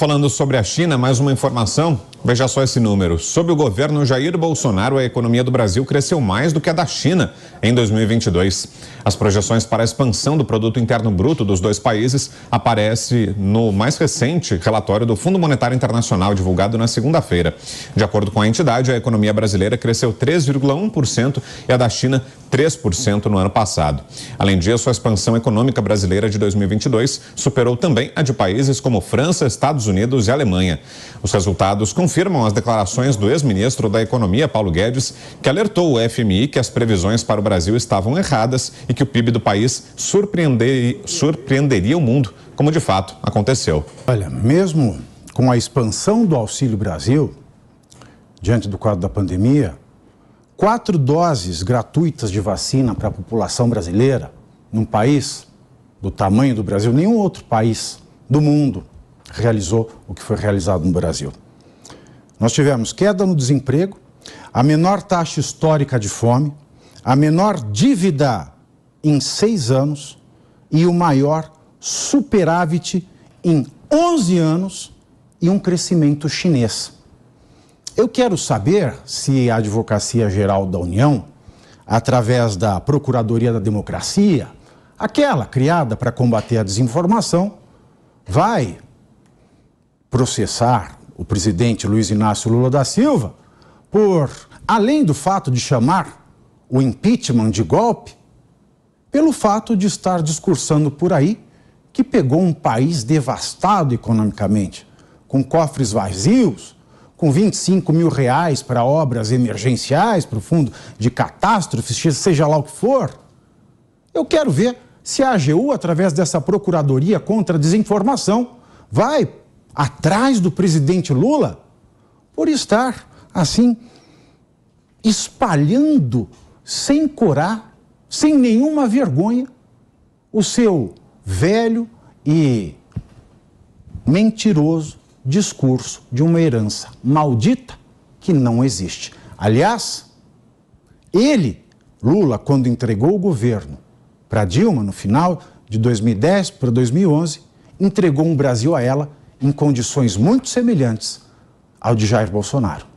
Falando sobre a China, mais uma informação. Veja só esse número. Sob o governo Jair Bolsonaro, a economia do Brasil cresceu mais do que a da China em 2022. As projeções para a expansão do produto interno bruto dos dois países aparece no mais recente relatório do Fundo Monetário Internacional divulgado na segunda-feira. De acordo com a entidade, a economia brasileira cresceu 3,1% e a da China 3% no ano passado. Além disso, a expansão econômica brasileira de 2022 superou também a de países como França, Estados Unidos Unidos e Alemanha. Os resultados confirmam as declarações do ex-ministro da Economia, Paulo Guedes, que alertou o FMI que as previsões para o Brasil estavam erradas e que o PIB do país surpreenderia o mundo, como de fato aconteceu. Olha, mesmo com a expansão do Auxílio Brasil, diante do quadro da pandemia, quatro doses gratuitas de vacina para a população brasileira, num país do tamanho do Brasil, nenhum outro país do mundo realizou o que foi realizado no Brasil. Nós tivemos queda no desemprego, a menor taxa histórica de fome, a menor dívida em seis anos e o maior superávit em 11 anos e um crescimento chinês. Eu quero saber se a Advocacia Geral da União, através da Procuradoria da Democracia, aquela criada para combater a desinformação, vai processar o presidente Luiz Inácio Lula da Silva por, além do fato de chamar o impeachment de golpe, pelo fato de estar discursando por aí que pegou um país devastado economicamente, com cofres vazios, com 25 mil reais para obras emergenciais, para o fundo de catástrofes, seja lá o que for. Eu quero ver se a AGU, através dessa Procuradoria contra a Desinformação, vai atrás do presidente Lula por estar assim espalhando sem corar, sem nenhuma vergonha, o seu velho e mentiroso discurso de uma herança maldita que não existe. Aliás, ele, Lula, quando entregou o governo para Dilma no final de 2010 para 2011, entregou um Brasil a ela em condições muito semelhantes ao de Jair Bolsonaro.